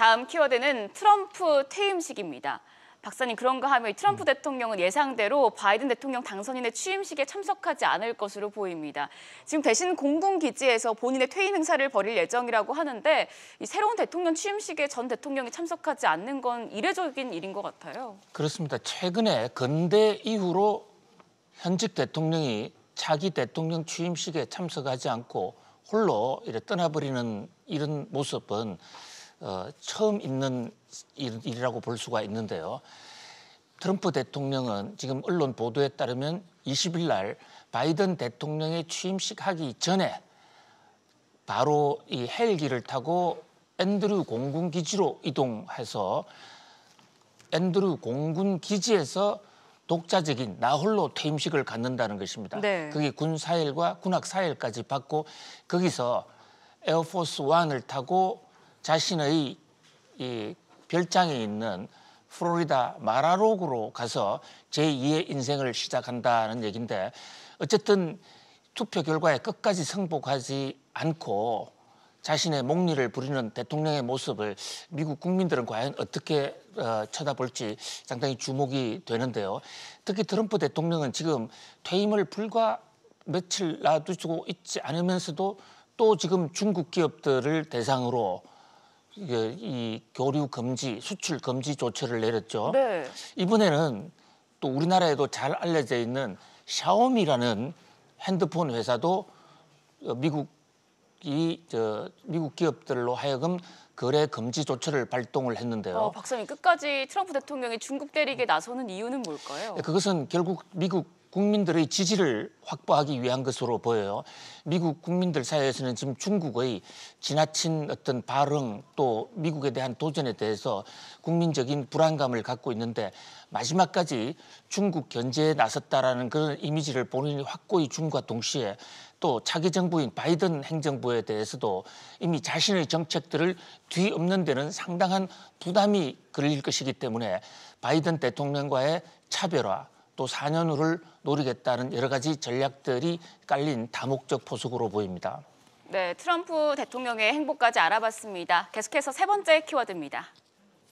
다음 키워드는 트럼프 퇴임식입니다. 박사님 그런가 하면 트럼프 음. 대통령은 예상대로 바이든 대통령 당선인의 취임식에 참석하지 않을 것으로 보입니다. 지금 대신 공군기지에서 본인의 퇴임 행사를 벌일 예정이라고 하는데 새로운 대통령 취임식에 전 대통령이 참석하지 않는 건 이례적인 일인 것 같아요. 그렇습니다. 최근에 근대 이후로 현직 대통령이 자기 대통령 취임식에 참석하지 않고 홀로 이렇게 떠나버리는 이런 모습은 어, 처음 있는 일, 이라고볼 수가 있는데요. 트럼프 대통령은 지금 언론 보도에 따르면 20일 날 바이든 대통령의 취임식 하기 전에 바로 이 헬기를 타고 앤드류 공군 기지로 이동해서 앤드류 공군 기지에서 독자적인 나홀로 퇴임식을 갖는다는 것입니다. 네. 그게 군 사일과 군악 사일까지 받고 거기서 에어포스 1을 타고 자신의 이 별장에 있는 플로리다 마라로그로 가서 제2의 인생을 시작한다는 얘기인데 어쨌든 투표 결과에 끝까지 승복하지 않고 자신의 목리를 부리는 대통령의 모습을 미국 국민들은 과연 어떻게 어, 쳐다볼지 상당히 주목이 되는데요. 특히 트럼프 대통령은 지금 퇴임을 불과 며칠 놔두고 있지 않으면서도 또 지금 중국 기업들을 대상으로 이게 이 교류 금지, 수출 금지 조치를 내렸죠. 네. 이번에는 또 우리나라에도 잘 알려져 있는 샤오미라는 핸드폰 회사도 미국이 저 미국 기업들로 하여금 거래 금지 조치를 발동을 했는데요. 어, 박사님 끝까지 트럼프 대통령이 중국 대리에 나서는 이유는 뭘까요? 네, 그것은 결국 미국 국민들의 지지를 확보하기 위한 것으로 보여요. 미국 국민들 사이에서는 지금 중국의 지나친 어떤 발흥 또 미국에 대한 도전에 대해서 국민적인 불안감을 갖고 있는데 마지막까지 중국 견제에 나섰다라는 그런 이미지를 본인이 확고히 준과 동시에 또 차기 정부인 바이든 행정부에 대해서도 이미 자신의 정책들을 뒤엎는 데는 상당한 부담이 걸릴 것이기 때문에 바이든 대통령과의 차별화 또 4년 후를 노리겠다는 여러 가지 전략들이 깔린 다목적 포석으로 보입니다. 네, 트럼프 대통령의 행보까지 알아봤습니다. 계속해서 세 번째 키워드입니다.